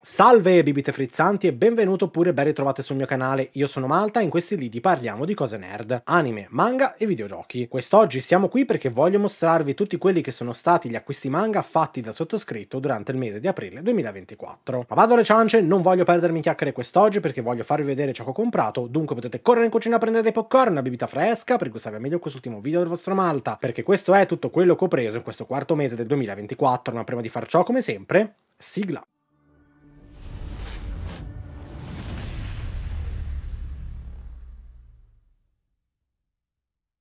Salve bibite frizzanti e benvenuto oppure ben ritrovate sul mio canale, io sono Malta e in questi lidi parliamo di cose nerd, anime, manga e videogiochi. Quest'oggi siamo qui perché voglio mostrarvi tutti quelli che sono stati gli acquisti manga fatti da sottoscritto durante il mese di aprile 2024. Ma vado alle ciance, non voglio perdermi in chiacchiere quest'oggi perché voglio farvi vedere ciò che ho comprato, dunque potete correre in cucina a prendere dei popcorn, una bibita fresca per gustarvi meglio quest'ultimo video del vostro Malta, perché questo è tutto quello che ho preso in questo quarto mese del 2024, ma prima di far ciò come sempre, sigla!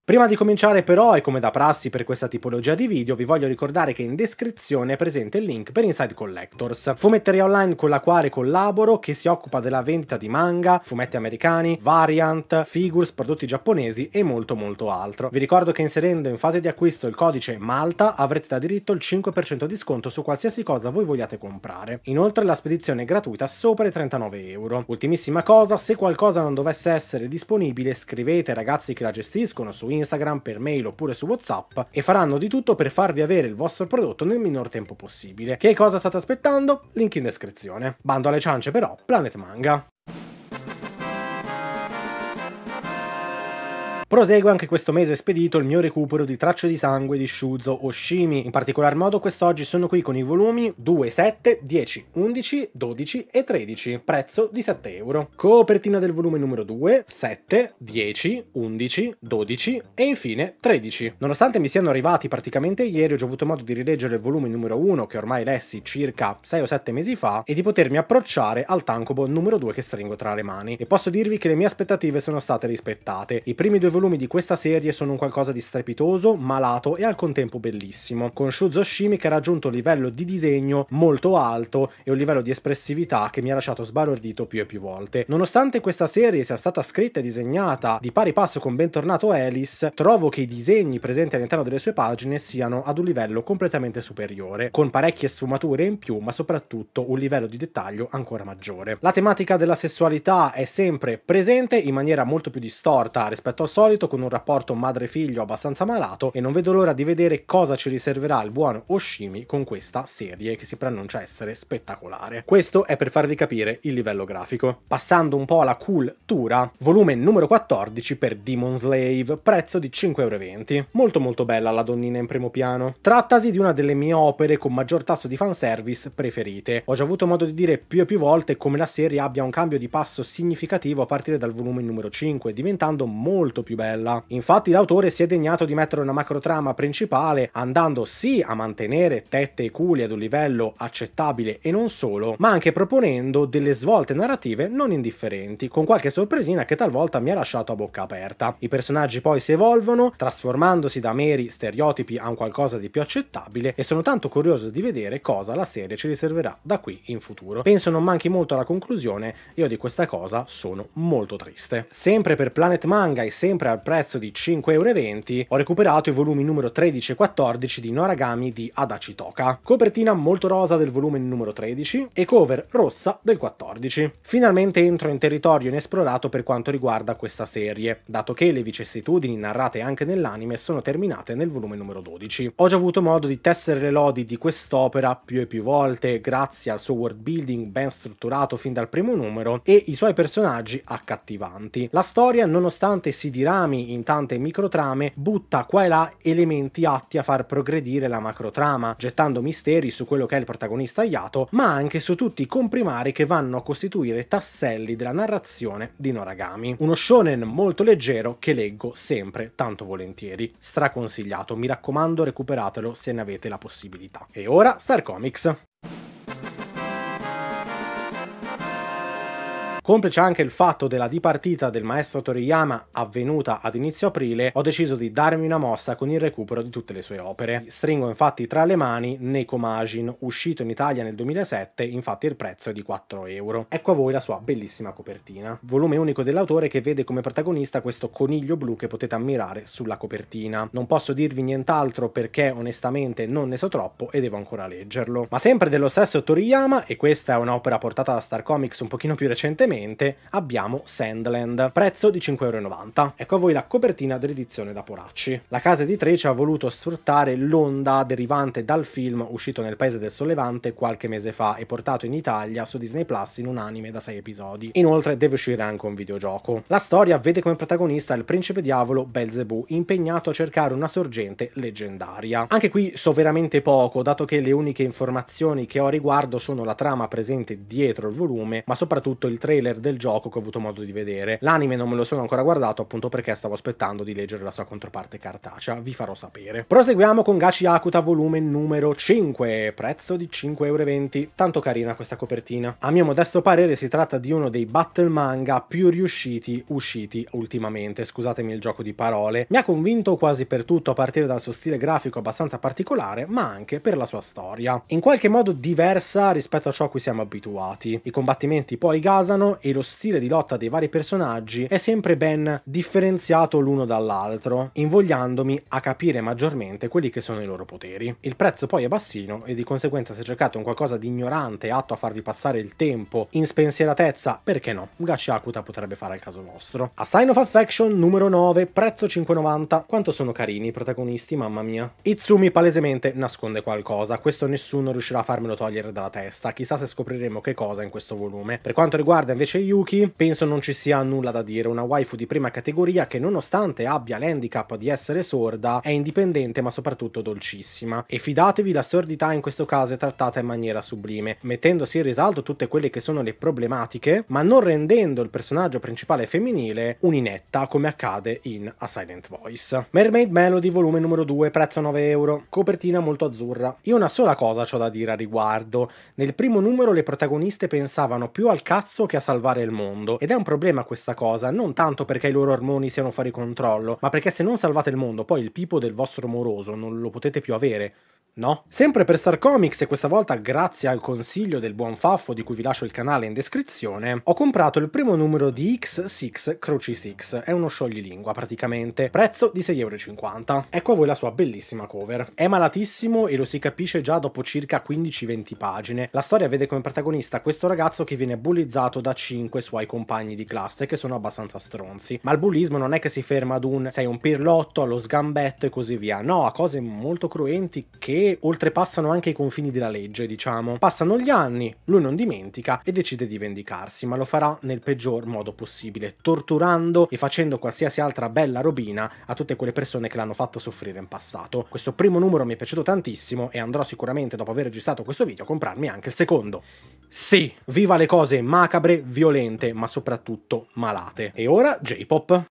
Prima di cominciare però, e come da prassi per questa tipologia di video, vi voglio ricordare che in descrizione è presente il link per Inside Collectors, fumetteria online con la quale collaboro che si occupa della vendita di manga, fumetti americani, variant, figures, prodotti giapponesi e molto molto altro. Vi ricordo che inserendo in fase di acquisto il codice MALTA avrete da diritto il 5% di sconto su qualsiasi cosa voi vogliate comprare. Inoltre la spedizione è gratuita sopra i 39 euro. Ultimissima cosa, se qualcosa non dovesse essere disponibile scrivete ai ragazzi che la gestiscono su Instagram Instagram, per mail oppure su WhatsApp e faranno di tutto per farvi avere il vostro prodotto nel minor tempo possibile. Che cosa state aspettando? Link in descrizione. Bando alle ciance però, Planet Manga. Prosegue anche questo mese spedito il mio recupero di Tracce di Sangue di Shuzo Oshimi. In particolar modo quest'oggi sono qui con i volumi 2, 7, 10, 11, 12 e 13, prezzo di 7 euro. Copertina del volume numero 2, 7, 10, 11, 12 e infine 13. Nonostante mi siano arrivati praticamente ieri, ho già avuto modo di rileggere il volume numero 1 che ormai lessi circa 6 o 7 mesi fa e di potermi approcciare al tankobo numero 2 che stringo tra le mani. E posso dirvi che le mie aspettative sono state rispettate. I primi due volumi volumi di questa serie sono un qualcosa di strepitoso, malato e al contempo bellissimo, con Shuzo Shimi che ha raggiunto un livello di disegno molto alto e un livello di espressività che mi ha lasciato sbalordito più e più volte. Nonostante questa serie sia stata scritta e disegnata di pari passo con Bentornato Alice, trovo che i disegni presenti all'interno delle sue pagine siano ad un livello completamente superiore, con parecchie sfumature in più, ma soprattutto un livello di dettaglio ancora maggiore. La tematica della sessualità è sempre presente in maniera molto più distorta rispetto al solito solito con un rapporto madre-figlio abbastanza malato e non vedo l'ora di vedere cosa ci riserverà il buon Oshimi con questa serie che si preannuncia essere spettacolare. Questo è per farvi capire il livello grafico. Passando un po' alla cultura, volume numero 14 per Demon Slave, prezzo di 5,20€. Molto molto bella la donnina in primo piano. Trattasi di una delle mie opere con maggior tasso di fanservice preferite. Ho già avuto modo di dire più e più volte come la serie abbia un cambio di passo significativo a partire dal volume numero 5, diventando molto più bella. Infatti l'autore si è degnato di mettere una macrotrama principale andando sì a mantenere tette e culi ad un livello accettabile e non solo, ma anche proponendo delle svolte narrative non indifferenti, con qualche sorpresina che talvolta mi ha lasciato a bocca aperta. I personaggi poi si evolvono, trasformandosi da meri stereotipi a un qualcosa di più accettabile e sono tanto curioso di vedere cosa la serie ci riserverà da qui in futuro. Penso non manchi molto alla conclusione, io di questa cosa sono molto triste. Sempre per Planet Manga e sempre sempre al prezzo di 5,20€, ho recuperato i volumi numero 13 e 14 di Noragami di Adachi Toka, copertina molto rosa del volume numero 13 e cover rossa del 14. Finalmente entro in territorio inesplorato per quanto riguarda questa serie, dato che le vicissitudini narrate anche nell'anime sono terminate nel volume numero 12. Ho già avuto modo di tessere le lodi di quest'opera più e più volte grazie al suo world building ben strutturato fin dal primo numero e i suoi personaggi accattivanti. La storia, nonostante si dirà trami in tante microtrame, butta qua e là elementi atti a far progredire la macrotrama, gettando misteri su quello che è il protagonista Yato, ma anche su tutti i comprimari che vanno a costituire tasselli della narrazione di Noragami. Uno shonen molto leggero che leggo sempre tanto volentieri. Straconsigliato, mi raccomando recuperatelo se ne avete la possibilità. E ora Star Comics. Complice anche il fatto della dipartita del maestro Toriyama avvenuta ad inizio aprile, ho deciso di darmi una mossa con il recupero di tutte le sue opere. Stringo infatti tra le mani Neko Majin, uscito in Italia nel 2007, infatti il prezzo è di 4 euro. Ecco a voi la sua bellissima copertina. Volume unico dell'autore che vede come protagonista questo coniglio blu che potete ammirare sulla copertina. Non posso dirvi nient'altro perché onestamente non ne so troppo e devo ancora leggerlo. Ma sempre dello stesso Toriyama, e questa è un'opera portata da Star Comics un pochino più recentemente, finalmente abbiamo Sandland, prezzo di 5,90€. Ecco a voi la copertina dell'edizione da Poracci. La casa editrice ha voluto sfruttare l'onda derivante dal film uscito nel Paese del Sollevante qualche mese fa e portato in Italia su Disney Plus in un anime da 6 episodi. Inoltre deve uscire anche un videogioco. La storia vede come protagonista il principe diavolo Belzebù impegnato a cercare una sorgente leggendaria. Anche qui so veramente poco, dato che le uniche informazioni che ho a riguardo sono la trama presente dietro il volume, ma soprattutto il trailer trailer del gioco che ho avuto modo di vedere. L'anime non me lo sono ancora guardato appunto perché stavo aspettando di leggere la sua controparte cartacea, vi farò sapere. Proseguiamo con Gachi Akuta volume numero 5, prezzo di 5,20€. Tanto carina questa copertina. A mio modesto parere si tratta di uno dei battle manga più riusciti usciti ultimamente, scusatemi il gioco di parole. Mi ha convinto quasi per tutto a partire dal suo stile grafico abbastanza particolare, ma anche per la sua storia. In qualche modo diversa rispetto a ciò a cui siamo abituati. I combattimenti poi gasano e lo stile di lotta dei vari personaggi è sempre ben differenziato l'uno dall'altro, invogliandomi a capire maggiormente quelli che sono i loro poteri. Il prezzo poi è bassino e di conseguenza se cercate un qualcosa di ignorante atto a farvi passare il tempo in spensieratezza, perché no? Gachi Akuta potrebbe fare al caso vostro. A Sign of Affection numero 9, prezzo 5,90. Quanto sono carini i protagonisti, mamma mia. Itsumi palesemente nasconde qualcosa, questo nessuno riuscirà a farmelo togliere dalla testa, chissà se scopriremo che cosa in questo volume. Per quanto riguarda invece invece Yuki, penso non ci sia nulla da dire, una waifu di prima categoria che nonostante abbia l'handicap di essere sorda, è indipendente ma soprattutto dolcissima. E fidatevi, la sordità in questo caso è trattata in maniera sublime, mettendosi in risalto tutte quelle che sono le problematiche, ma non rendendo il personaggio principale femminile un'inetta come accade in A Silent Voice. Mermaid Melody volume numero 2, prezzo 9 euro, copertina molto azzurra. Io una sola cosa ho da dire a riguardo, nel primo numero le protagoniste pensavano più al cazzo che a salvare salvare il mondo. Ed è un problema questa cosa, non tanto perché i loro ormoni siano fuori controllo, ma perché se non salvate il mondo, poi il pipo del vostro moroso non lo potete più avere no? Sempre per Star Comics e questa volta grazie al consiglio del buon Faffo di cui vi lascio il canale in descrizione, ho comprato il primo numero di X6 Crucifix, è uno scioglilingua praticamente, prezzo di 6,50€. Ecco a voi la sua bellissima cover. È malatissimo e lo si capisce già dopo circa 15-20 pagine. La storia vede come protagonista questo ragazzo che viene bullizzato da 5 suoi compagni di classe che sono abbastanza stronzi. Ma il bullismo non è che si ferma ad un sei un pirlotto, allo sgambetto e così via, no, a cose molto cruenti che oltrepassano anche i confini della legge, diciamo. Passano gli anni, lui non dimentica e decide di vendicarsi, ma lo farà nel peggior modo possibile, torturando e facendo qualsiasi altra bella robina a tutte quelle persone che l'hanno fatto soffrire in passato. Questo primo numero mi è piaciuto tantissimo e andrò sicuramente dopo aver registrato questo video a comprarmi anche il secondo. Sì, viva le cose macabre, violente, ma soprattutto malate. E ora J-Pop.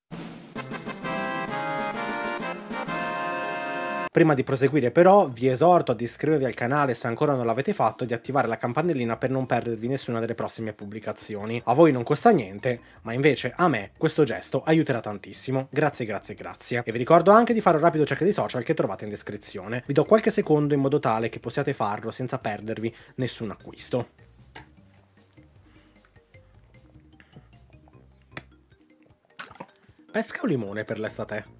Prima di proseguire però vi esorto ad iscrivervi al canale se ancora non l'avete fatto e di attivare la campanellina per non perdervi nessuna delle prossime pubblicazioni. A voi non costa niente, ma invece a me questo gesto aiuterà tantissimo. Grazie, grazie, grazie. E vi ricordo anche di fare un rapido check di social che trovate in descrizione. Vi do qualche secondo in modo tale che possiate farlo senza perdervi nessun acquisto. Pesca o limone per l'estate?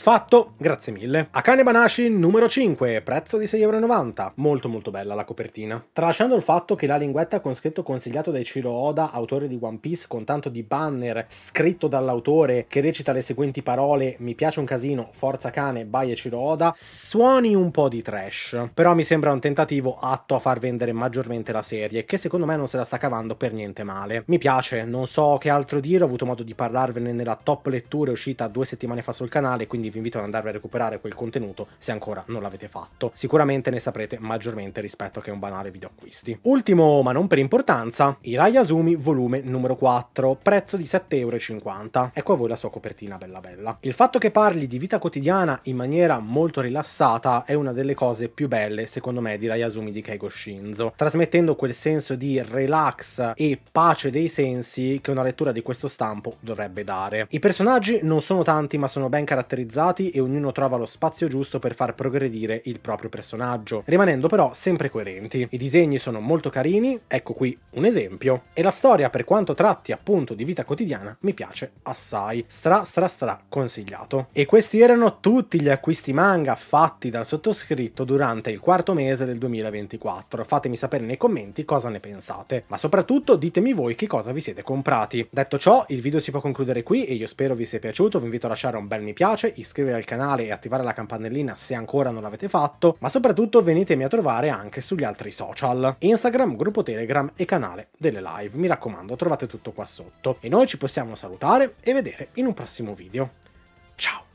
Fatto, grazie mille. Akane Banashi numero 5, prezzo di 6,90€. Molto molto bella la copertina. Tralasciando il fatto che la linguetta con scritto consigliato dai Ciro Oda, autore di One Piece, con tanto di banner scritto dall'autore che recita le seguenti parole mi piace un casino, forza cane, bye e Ciro Oda, suoni un po' di trash. Però mi sembra un tentativo atto a far vendere maggiormente la serie, che secondo me non se la sta cavando per niente male. Mi piace, non so che altro dire, ho avuto modo di parlarvene nella top lettura uscita due settimane fa sul canale, quindi vi invito ad andare a recuperare quel contenuto se ancora non l'avete fatto. Sicuramente ne saprete maggiormente rispetto a che un banale video acquisti. Ultimo, ma non per importanza, Hirai Asumi volume numero 4, prezzo di 7,50€. Ecco a voi la sua copertina bella bella. Il fatto che parli di vita quotidiana in maniera molto rilassata è una delle cose più belle, secondo me, di Hirai Asumi di Keigo Shinzo, trasmettendo quel senso di relax e pace dei sensi che una lettura di questo stampo dovrebbe dare. I personaggi non sono tanti ma sono ben caratterizzati personalizzati e ognuno trova lo spazio giusto per far progredire il proprio personaggio, rimanendo però sempre coerenti. I disegni sono molto carini, ecco qui un esempio, e la storia per quanto tratti appunto di vita quotidiana mi piace assai, stra stra stra consigliato. E questi erano tutti gli acquisti manga fatti dal sottoscritto durante il quarto mese del 2024, fatemi sapere nei commenti cosa ne pensate, ma soprattutto ditemi voi che cosa vi siete comprati. Detto ciò, il video si può concludere qui e io spero vi sia piaciuto, vi invito a lasciare un bel mi piace, iscrivervi al canale e attivare la campanellina se ancora non l'avete fatto, ma soprattutto venitemi a trovare anche sugli altri social, Instagram, gruppo Telegram e canale delle live, mi raccomando trovate tutto qua sotto. E noi ci possiamo salutare e vedere in un prossimo video. Ciao!